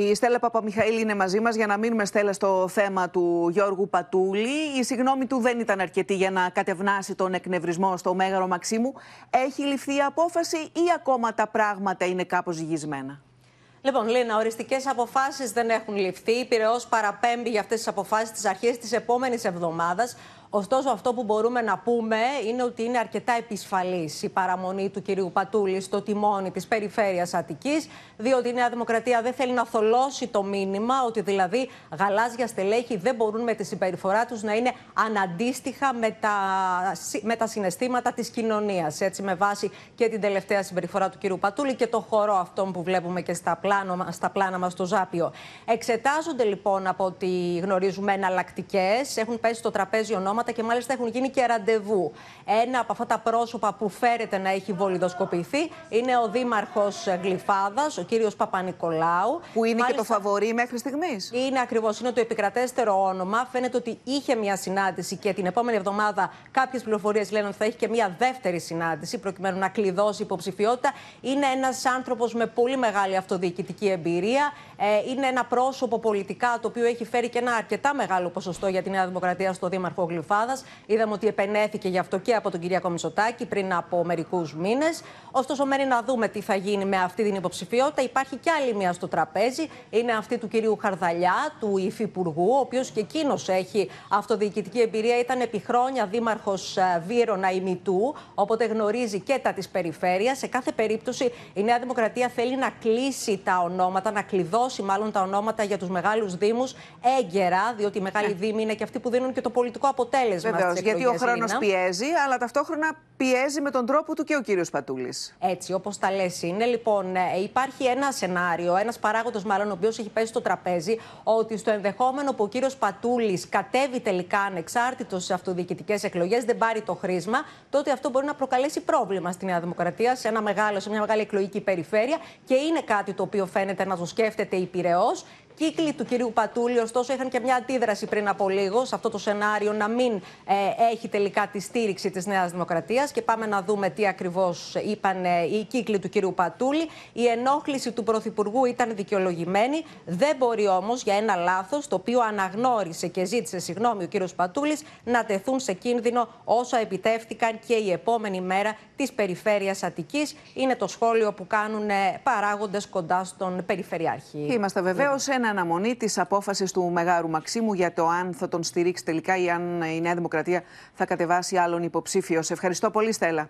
Η Στέλλα Παπαμιχαήλ είναι μαζί μας για να μείνουμε, Στέλλα, στο θέμα του Γιώργου Πατούλη. Η συγγνώμη του δεν ήταν αρκετή για να κατευνάσει τον εκνευρισμό στο Μέγαρο Μαξίμου. Έχει ληφθεί η απόφαση ή ακόμα τα πράγματα είναι κάπως ζυγισμένα. Λοιπόν, Λίνα, οριστικές αποφάσεις δεν έχουν ληφθεί. Η Πυραιός παραπέμπει για αυτές τις αποφάσεις τις αρχές της επόμενης εβδομάδας. Ωστόσο, αυτό που μπορούμε να πούμε είναι ότι είναι αρκετά επισφαλής η παραμονή του κυρίου Πατούλη στο τιμόνι της περιφέρειας Αττικής, διότι η Νέα Δημοκρατία δεν θέλει να θολώσει το μήνυμα ότι δηλαδή γαλάζια στελέχη δεν μπορούν με τη συμπεριφορά τους να είναι αναντίστοιχα με τα, με τα συναισθήματα της κοινωνίας. Έτσι, με βάση και την τελευταία συμπεριφορά του κυρίου Πατούλη και το χορό αυτόν που βλέπουμε και στα, πλάνα, στα πλάνα μα στο Ζάπιο. Εξετάζονται λοιπόν από ό,τι γνωρίζουμε εναλλακτικές. Έχουν πέσει στο τραπέζι νόμο και μάλιστα έχουν γίνει και ραντεβού. Ένα από αυτά τα πρόσωπα που φέρεται να έχει βολιδοσκοπηθεί είναι ο Δήμαρχος Γλυφάδας, ο κύριος Παπα-Νικολάου. Που είναι μάλιστα, και το φαβορή μέχρι στιγμής. Είναι ακριβώς, είναι το επικρατέστερο όνομα. Φαίνεται ότι είχε μια συνάντηση και την επόμενη εβδομάδα κάποιες πληροφορίες λένε ότι θα έχει και μια δεύτερη συνάντηση προκειμένου να κλειδώσει υποψηφιότητα. Είναι ένας άνθρωπος με πολύ μεγάλη αυτοδιοικητική εμπειρία. Ε, είναι ένα πρόσωπο πολιτικά το οποίο έχει φέρει και ένα αρκετά μεγάλο ποσοστό για τη Νέα Δημοκρατία στο Δήμαρχο Γλυφάδας. Είδαμε ότι επενέθηκε γι' αυτό και από τον κυρία Μητσοτάκη πριν από μερικούς μήνες. Ωστόσο, μένει να δούμε τι θα γίνει με αυτή την υποψηφιότητα. Υπάρχει κι άλλη μία στο τραπέζι. Είναι αυτή του κυρίου Χαρδαλιά, του υφυπουργού, ο οποίος και εκείνος έχει αυτοδιοικητική εμπειρία. Ήταν επί χρόνια δήμαρχος ε, Βύρονα ημιτού, οπότε γνωρίζει και τα της περιφέρειας. Σε κάθε περίπτωση, η Νέα Δημοκρατία θέλει να κλείσει τα ονόματα, να κλειδώσει μάλλον τα ονόματα για τους μεγάλους Δήμους έγκαιρα, διότι οι μεγάλοι ναι. Δήμοι είναι και αυτοί που δίνουν και το πολιτικό αποτέλεσμα αποτέλεσμα. Βεβαίως, γιατί ο χρόνο πιέζει, αλλά ταυτόχρονα πιέζει με τον τρόπο του και ο κύριος Πατούλης. Έτσι, όπως τα λες είναι. Λοιπόν, ε, υπάρχει ένα σενάριο, ένας παράγοντας μάλλον, ο οποίος έχει πέσει στο τραπέζι, ότι στο ενδεχόμενο που ο κύριος Πατούλης κατέβει τελικά ανεξάρτητος σε αυτοδιοικητικές εκλογές, δεν πάρει το χρήσμα, τότε αυτό μπορεί να προκαλέσει πρόβλημα στη Νέα Δημοκρατία, σε, ένα μεγάλο, σε μια μεγάλη εκλογική περιφέρεια και είναι κάτι το οποίο φαίνεται να το σκέφτεται η Πυραιός κύκλοι του κυρίου Πατούλη, ωστόσο, είχαν και μια αντίδραση πριν από λίγο σε αυτό το σενάριο να μην ε, έχει τελικά τη στήριξη της Νέας Δημοκρατίας. Και πάμε να δούμε τι ακριβώς είπαν ε, οι κύκλοι του κυρίου Πατούλη. Η ενόχληση του Πρωθυπουργού ήταν δικαιολογημένη. Δεν μπορεί όμως για ένα λάθος, το οποίο αναγνώρισε και ζήτησε συγγνώμη ο κύριος Πατούλης, να τεθούν σε κίνδυνο όσα επιτεύχθηκαν και η επόμενη μέρα της περιφέρειας Αττικής. Είναι το σχόλιο που κάνουν ε, παράγοντες κοντά στον Περιφερειάρχη. Είμαστε βεβαίως ένα αναμονή της απόφασης του Μεγάλου Μαξίμου για το αν θα τον στηρίξει τελικά ή αν η Νέα Δημοκρατία θα κατεβάσει άλλον υποψήφιο. Σε ευχαριστώ πολύ, Στέλλα.